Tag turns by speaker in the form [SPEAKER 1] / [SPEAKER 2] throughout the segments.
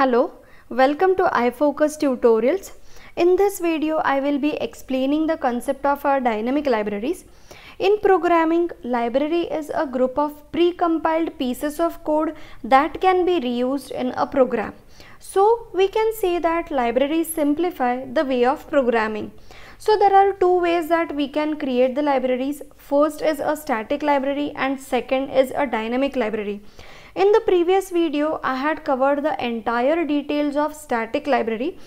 [SPEAKER 1] Hello, welcome to iFocus tutorials. In this video, I will be explaining the concept of our dynamic libraries. In programming, library is a group of pre-compiled pieces of code that can be reused in a program. So, we can say that libraries simplify the way of programming. So there are two ways that we can create the libraries. First is a static library and second is a dynamic library. In the previous video, I had covered the entire details of static library.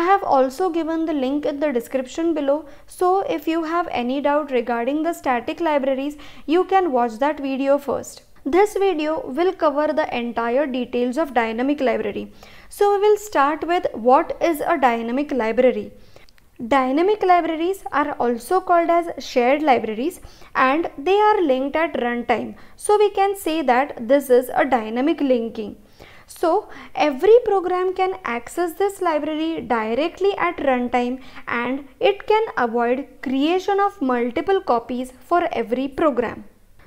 [SPEAKER 1] I have also given the link in the description below. So if you have any doubt regarding the static libraries, you can watch that video first. This video will cover the entire details of dynamic library. So we will start with what is a dynamic library. Dynamic libraries are also called as shared libraries and they are linked at runtime. So we can say that this is a dynamic linking. So every program can access this library directly at runtime and it can avoid creation of multiple copies for every program.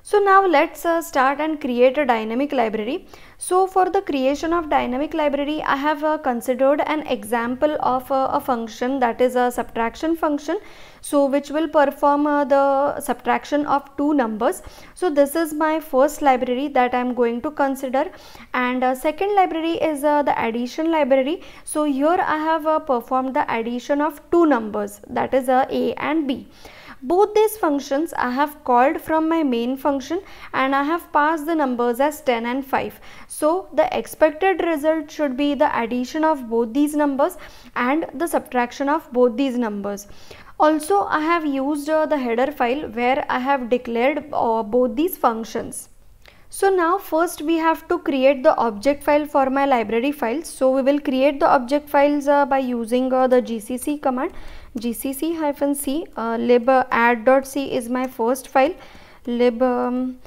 [SPEAKER 1] So now let's uh, start and create a dynamic library. So for the creation of dynamic library, I have uh, considered an example of uh, a function that is a subtraction function. So which will perform uh, the subtraction of two numbers. So this is my first library that I am going to consider and uh, second library is uh, the addition library. So here I have performed the addition of two numbers that is A and B. Both these functions I have called from my main function and I have passed the numbers as 10 and 5. So the expected result should be the addition of both these numbers and the subtraction of both these numbers. Also I have used uh, the header file where I have declared uh, both these functions. So now first we have to create the object file for my library files. So we will create the object files uh, by using uh, the gcc command. gcc-c uh, lib uh, add.c is my first file. lib um,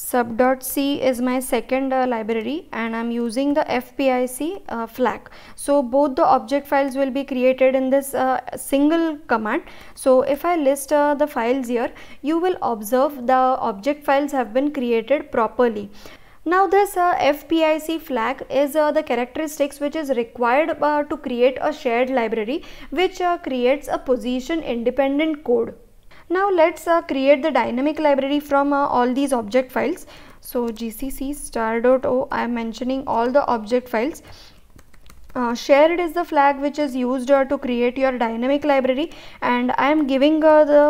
[SPEAKER 1] sub.c is my second uh, library and I'm using the FPIC uh, flag. So both the object files will be created in this uh, single command. So if I list uh, the files here, you will observe the object files have been created properly. Now this uh, FPIC flag is uh, the characteristics which is required uh, to create a shared library which uh, creates a position independent code. Now let's uh, create the dynamic library from uh, all these object files. So gcc star.o I am mentioning all the object files. Uh, shared is the flag which is used uh, to create your dynamic library and I am giving uh, the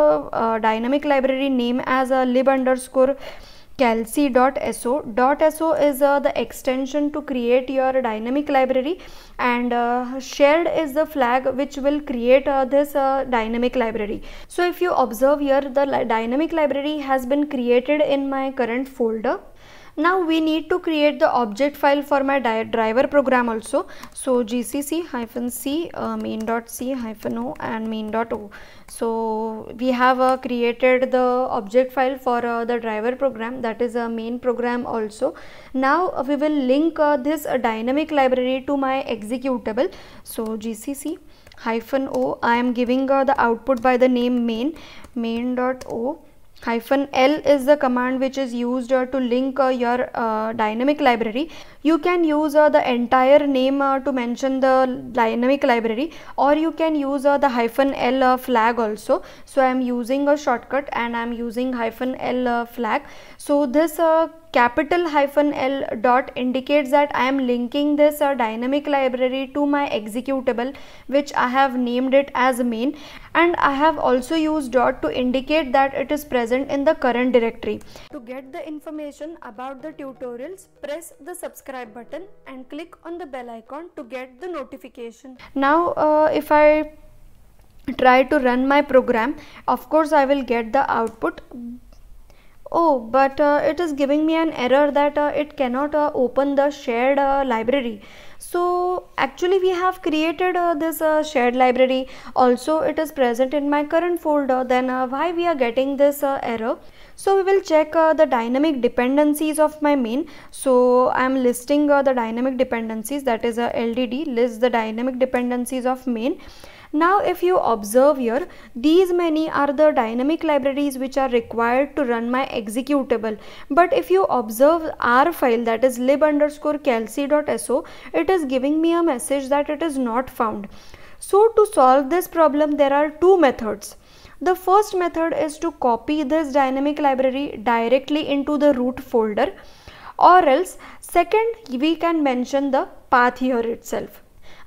[SPEAKER 1] uh, dynamic library name as a lib underscore calci.so. .so is uh, the extension to create your dynamic library and uh, shared is the flag which will create uh, this uh, dynamic library. So if you observe here the li dynamic library has been created in my current folder now we need to create the object file for my driver program also so gcc hyphen c uh, main dot c hyphen o and main dot o so we have uh, created the object file for uh, the driver program that is a main program also now uh, we will link uh, this uh, dynamic library to my executable so gcc hyphen o i am giving the output by the name main main dot o hyphen l is the command which is used uh, to link uh, your uh, dynamic library you can use the entire name to mention the dynamic library or you can use the hyphen l flag also so i am using a shortcut and i am using hyphen l flag so this capital hyphen L dot indicates that I am linking this uh, dynamic library to my executable which I have named it as main and I have also used dot to indicate that it is present in the current directory. To get the information about the tutorials press the subscribe button and click on the bell icon to get the notification. Now uh, if I try to run my program of course I will get the output oh but uh, it is giving me an error that uh, it cannot uh, open the shared uh, library so actually we have created uh, this uh, shared library also it is present in my current folder then why we are getting this error so we will check the dynamic dependencies of my main so i am listing the dynamic dependencies that is a ldd list the dynamic dependencies of main now if you observe here, these many are the dynamic libraries which are required to run my executable. But if you observe R file that is lib underscore calc.so, it is giving me a message that it is not found. So to solve this problem, there are two methods. The first method is to copy this dynamic library directly into the root folder or else second we can mention the path here itself.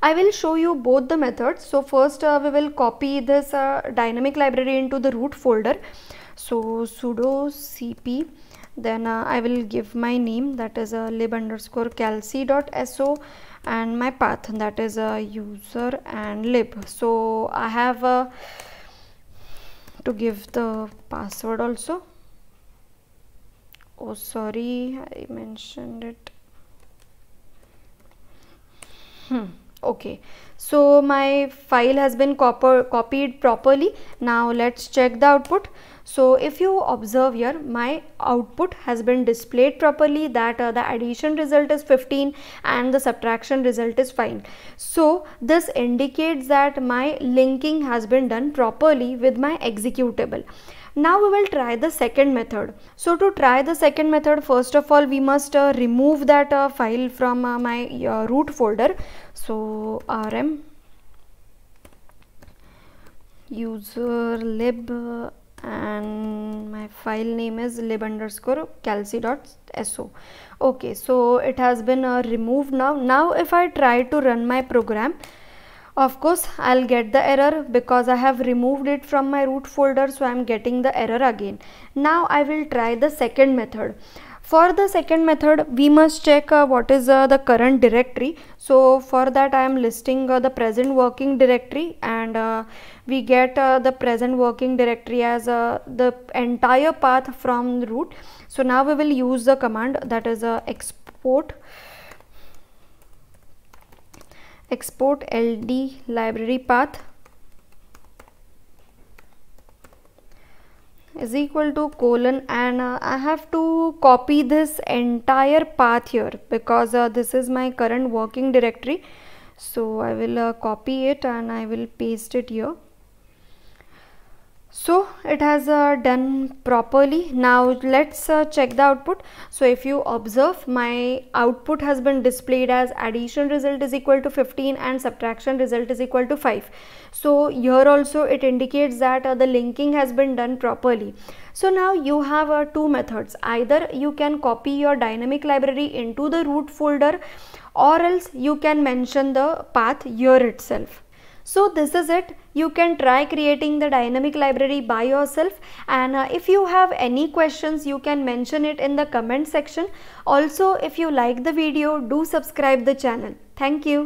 [SPEAKER 1] I will show you both the methods. So first uh, we will copy this uh, dynamic library into the root folder. So sudo cp then uh, I will give my name that is uh, lib underscore calc.so and my path that is a uh, user and lib. So I have uh, to give the password also. Oh sorry I mentioned it. Hmm okay so my file has been copper, copied properly now let's check the output so if you observe here my output has been displayed properly that uh, the addition result is 15 and the subtraction result is 5 so this indicates that my linking has been done properly with my executable now we will try the second method. So to try the second method, first of all, we must uh, remove that uh, file from uh, my uh, root folder. So rm user lib uh, and my file name is lib underscore calci.so okay so it has been uh, removed now now if i try to run my program of course I'll get the error because I have removed it from my root folder so I'm getting the error again now I will try the second method for the second method we must check uh, what is uh, the current directory so for that I am listing uh, the present working directory and uh, we get uh, the present working directory as uh, the entire path from root so now we will use the command that is export export ld library path is equal to colon and uh, I have to copy this entire path here because uh, this is my current working directory so I will uh, copy it and I will paste it here so it has uh, done properly now let's uh, check the output so if you observe my output has been displayed as addition result is equal to 15 and subtraction result is equal to 5 so here also it indicates that uh, the linking has been done properly so now you have uh, two methods either you can copy your dynamic library into the root folder or else you can mention the path here itself so this is it. You can try creating the dynamic library by yourself and uh, if you have any questions you can mention it in the comment section. Also if you like the video do subscribe the channel. Thank you.